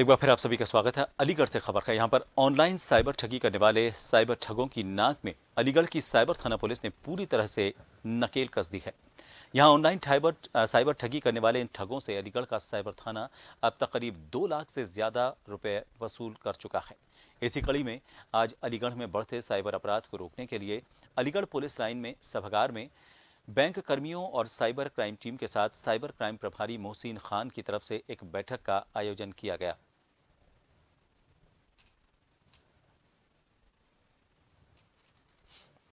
एक बार फिर आप सभी का स्वागत है अलीगढ़ से खबर है यहाँ पर ऑनलाइन साइबर ठगी करने वाले साइबर ठगों की नाक में अलीगढ़ की साइबर थाना पुलिस ने पूरी तरह से नकेल कस दी है यहाँ ऑनलाइन साइबर साइबर ठगी करने वाले इन ठगों से अलीगढ़ का साइबर थाना अब करीब दो लाख से ज़्यादा रुपए वसूल कर चुका है इसी कड़ी में आज अलीगढ़ में बढ़ते साइबर अपराध को रोकने के लिए अलीगढ़ पुलिस लाइन में सभागार में बैंक कर्मियों और साइबर क्राइम टीम के साथ साइबर क्राइम प्रभारी मोहसिन खान की तरफ से एक बैठक का आयोजन किया गया